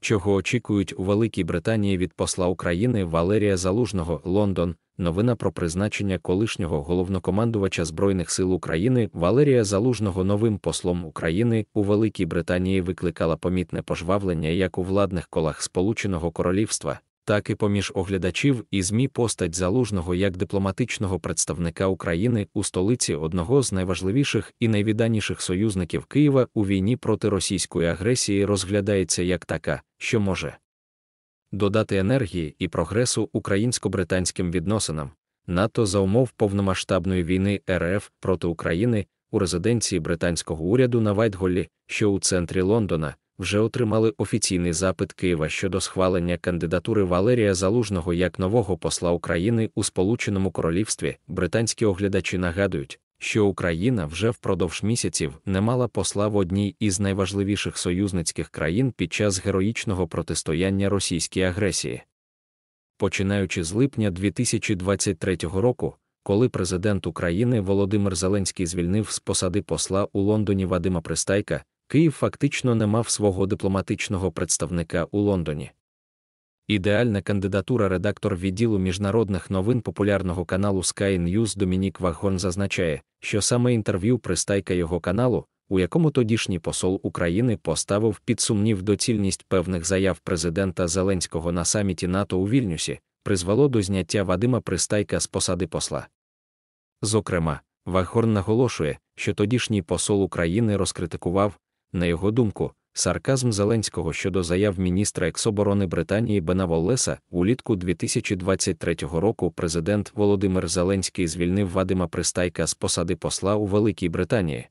чого очікують у Великій Британії від посла України Валерія Залужного Лондон. Новина про призначення колишнього головнокомандувача Збройних сил України Валерія Залужного новим послом України у Великій Британії викликала помітне пожвавлення як у владних колах Сполученого Королівства, так і поміж оглядачів і ЗМІ постать залужного як дипломатичного представника України у столиці одного з найважливіших і найвіданіших союзників Києва у війні проти російської агресії розглядається як така, що може додати енергії і прогресу українсько-британським відносинам. НАТО за умов повномасштабної війни РФ проти України у резиденції британського уряду на Вайтголі, що у центрі Лондона вже отримали офіційний запит Києва щодо схвалення кандидатури Валерія Залужного як нового посла України у Сполученому Королівстві. Британські оглядачі нагадують, що Україна вже впродовж місяців не мала посла в одній із найважливіших союзницьких країн під час героїчного протистояння російській агресії. Починаючи з липня 2023 року, коли президент України Володимир Зеленський звільнив з посади посла у Лондоні Вадима Пристайка, Київ фактично не мав свого дипломатичного представника у Лондоні. Ідеальна кандидатура редактор відділу міжнародних новин популярного каналу Sky News Домінік Вагон зазначає, що саме інтерв'ю пристайка його каналу, у якому тодішній посол України поставив під сумнів доцільність певних заяв президента Зеленського на саміті НАТО у Вільнюсі, призвело до зняття Вадима Пристайка з посади посла. Зокрема, Вагорн наголошує, що тодішній посол України розкритикував, на його думку, сарказм Зеленського щодо заяв міністра ексоборони Британії Бена Леса улітку 2023 року президент Володимир Зеленський звільнив Вадима Пристайка з посади посла у Великій Британії.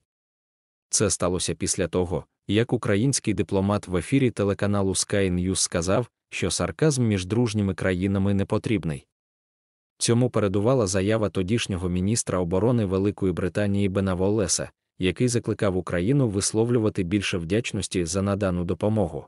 Це сталося після того, як український дипломат в ефірі телеканалу Sky News сказав, що сарказм між дружніми країнами не потрібний. Цьому передувала заява тодішнього міністра оборони Великої Британії Бена Бенаволеса, який закликав Україну висловлювати більше вдячності за надану допомогу.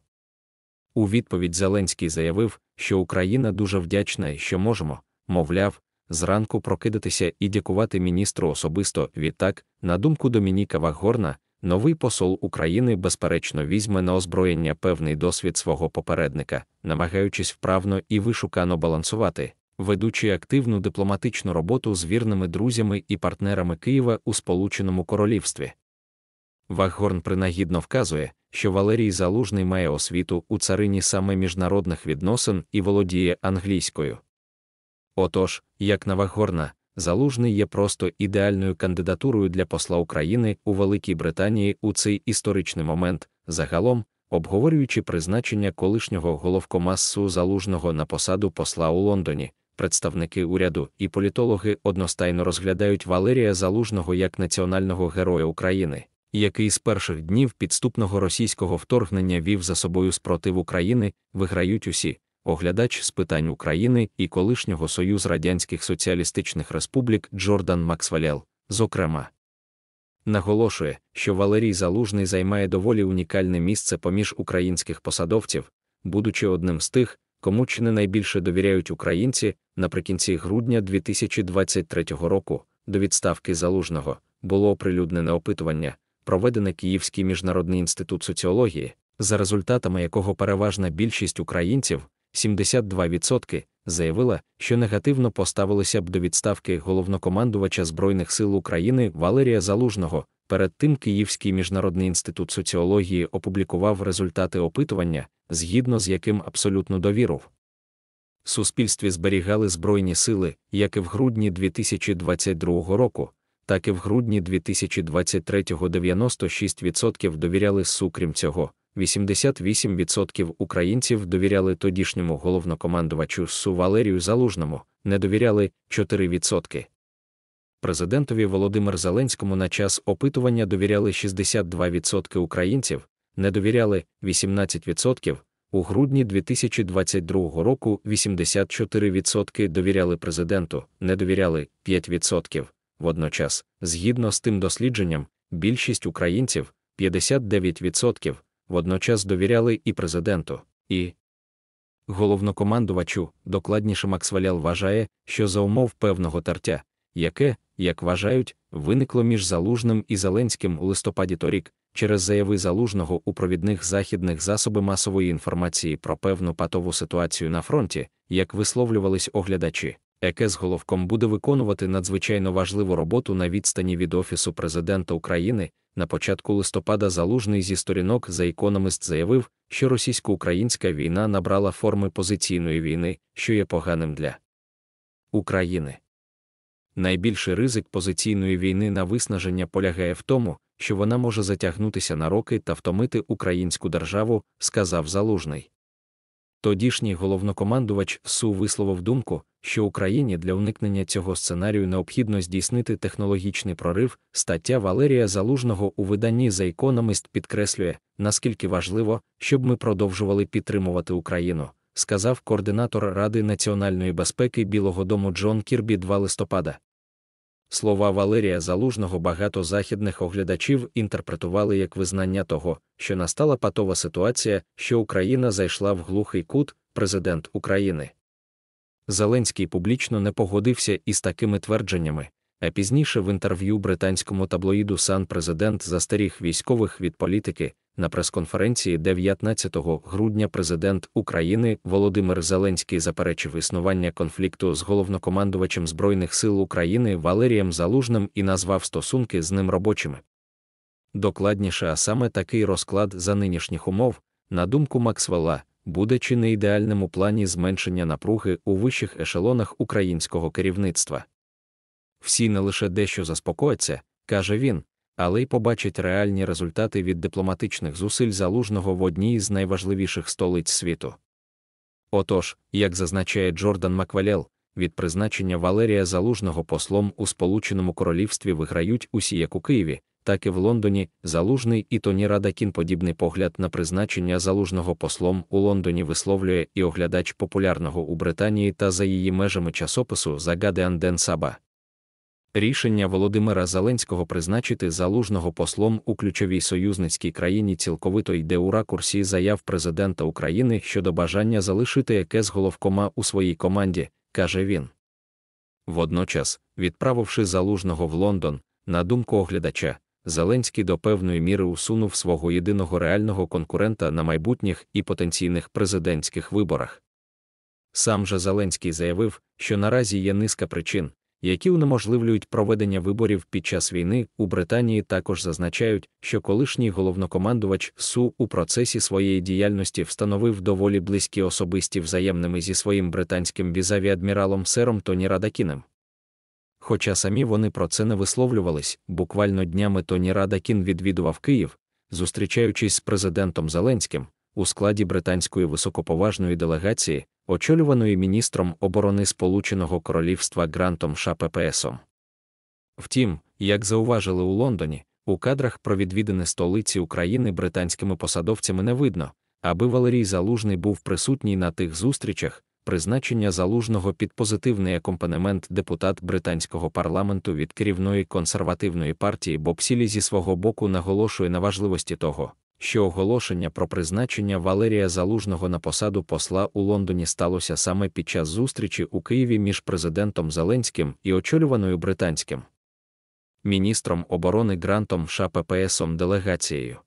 У відповідь Зеленський заявив, що Україна дуже вдячна і що можемо, мовляв, зранку прокидатися і дякувати міністру особисто. Відтак, на думку Домініка Ваггорна, новий посол України, безперечно, візьме на озброєння певний досвід свого попередника, намагаючись вправно і вишукано балансувати ведучи активну дипломатичну роботу з вірними друзями і партнерами Києва у Сполученому Королівстві. Ваггорн принагідно вказує, що Валерій Залужний має освіту у царині саме міжнародних відносин і володіє англійською. Отож, як на Ваггорна, Залужний є просто ідеальною кандидатурою для посла України у Великій Британії у цей історичний момент, загалом, обговорюючи призначення колишнього головкомасу залужного на посаду посла у Лондоні, представники уряду і політологи одностайно розглядають Валерія Залужного як національного героя України, який з перших днів підступного російського вторгнення вів за собою спротив України, виграють усі. Оглядач з питань України і колишнього Союз Радянських Соціалістичних Республік Джордан Максвелєл, зокрема, наголошує, що Валерій Залужний займає доволі унікальне місце поміж українських посадовців, будучи одним з тих, кому чи не найбільше довіряють українці, наприкінці грудня 2023 року до відставки залужного було оприлюднене опитування, проведене Київський міжнародний інститут соціології, за результатами якого переважна більшість українців 72%, заявила, що негативно поставилися б до відставки головнокомандувача Збройних сил України Валерія Залужного. Перед тим Київський міжнародний інститут соціології опублікував результати опитування, згідно з яким абсолютну довіру в суспільстві зберігали Збройні сили як і в грудні 2022 року, так і в грудні 2023 96% довіряли сукрім цього, 88% українців довіряли тодішньому головнокомандувачу СУ Валерію Залужному, не довіряли 4%. Президентові Володимир Зеленському на час опитування довіряли 62% українців, не довіряли 18% у грудні 2022 року 84% довіряли президенту, не довіряли 5%. Водночас, згідно з тим дослідженням, більшість українців 59%, водночас довіряли і президенту, і головнокомандувачу, докладніше Максвалял вважає, що за умов певного тартя, яке як вважають, виникло між Залужним і Зеленським у листопаді торік через заяви залужного у провідних західних засоби масової інформації про певну патову ситуацію на фронті, як висловлювались оглядачі. Еке з головком буде виконувати надзвичайно важливу роботу на відстані від Офісу президента України. На початку листопада залужний зі сторінок за економист заявив, що російсько-українська війна набрала форми позиційної війни, що є поганим для України. Найбільший ризик позиційної війни на виснаження полягає в тому, що вона може затягнутися на роки та втомити українську державу, сказав залужний. Тодішній головнокомандувач Су висловив думку, що Україні для уникнення цього сценарію необхідно здійснити технологічний прорив. Стаття Валерія Залужного у виданні «За Economist» підкреслює, наскільки важливо, щоб ми продовжували підтримувати Україну, сказав координатор Ради національної безпеки Білого Дому Джон Кірбі 2 листопада. Слова Валерія Залужного багато західних оглядачів інтерпретували як визнання того, що настала патова ситуація, що Україна зайшла в глухий кут, президент України. Зеленський публічно не погодився із такими твердженнями, а пізніше в інтерв'ю британському таблоїду Сан президент застеріг військових від політики на прес-конференції 19 грудня президент України Володимир Зеленський заперечив існування конфлікту з головнокомандувачем Збройних сил України Валерієм Залужним і назвав стосунки з ним робочими. Докладніше, а саме такий розклад за нинішніх умов, на думку Максвелла, буде чи не ідеальним у плані зменшення напруги у вищих ешелонах українського керівництва. Всі не лише дещо заспокояться, каже він, але й побачать реальні результати від дипломатичних зусиль залужного в одній з найважливіших столиць світу. Отож, як зазначає Джордан Маквелел, від призначення Валерія Залужного послом у Сполученому Королівстві виграють усі як у Києві, так і в Лондоні, залужний і Тоні Радакін подібний погляд на призначення залужного послом у Лондоні висловлює і оглядач популярного у Британії та за її межами часопису Загадеан Анден Саба. Рішення Володимира Зеленського призначити залужного послом у ключовій союзницькій країні цілковито йде у ракурсі заяв президента України щодо бажання залишити яке з головкома у своїй команді, каже він. Водночас, відправивши залужного в Лондон, на думку оглядача, Зеленський до певної міри усунув свого єдиного реального конкурента на майбутніх і потенційних президентських виборах. Сам же Зеленський заявив, що наразі є низка причин які унеможливлюють проведення виборів під час війни у Британії, також зазначають, що колишній головнокомандувач Су у процесі своєї діяльності встановив доволі близькі особисті взаємними зі своїм британським візаві адміралом Сером Тоні Радакіним. Хоча самі вони про це не висловлювались, буквально днями Тоні Радакін відвідував Київ, зустрічаючись з президентом Зеленським у складі британської високоповажної делегації, очолюваної міністром оборони Сполученого Королівства Грантом Шапепесом. Втім, як зауважили у Лондоні, у кадрах про відвідини столиці України британськими посадовцями не видно, аби Валерій Залужний був присутній на тих зустрічах, призначення залужного під позитивний акомпанемент депутат британського парламенту від керівної консервативної партії Боб зі свого боку наголошує на важливості того, що оголошення про призначення Валерія Залужного на посаду посла у Лондоні сталося саме під час зустрічі у Києві між президентом Зеленським і очолюваною британським міністром оборони Грантом Ша делегацією.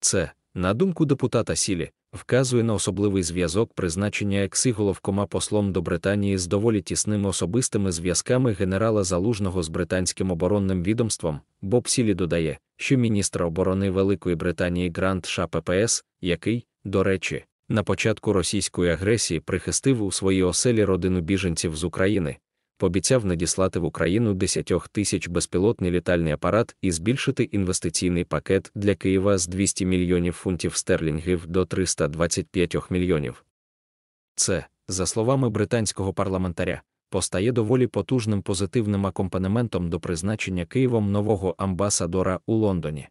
Це, на думку депутата Сілі, вказує на особливий зв'язок призначення Ексі головкома послом до Британії з доволі тісними особистими зв'язками генерала Залужного з британським оборонним відомством, Боб Сілі додає, що міністра оборони Великої Британії Грант Ша ППС, який, до речі, на початку російської агресії прихистив у своїй оселі родину біженців з України, пообіцяв надіслати в Україну 10 тисяч безпілотний літальний апарат і збільшити інвестиційний пакет для Києва з 200 мільйонів фунтів стерлінгів до 325 мільйонів. Це, за словами британського парламентаря, постає доволі потужним позитивним акомпанементом до призначення Києвом нового амбасадора у Лондоні.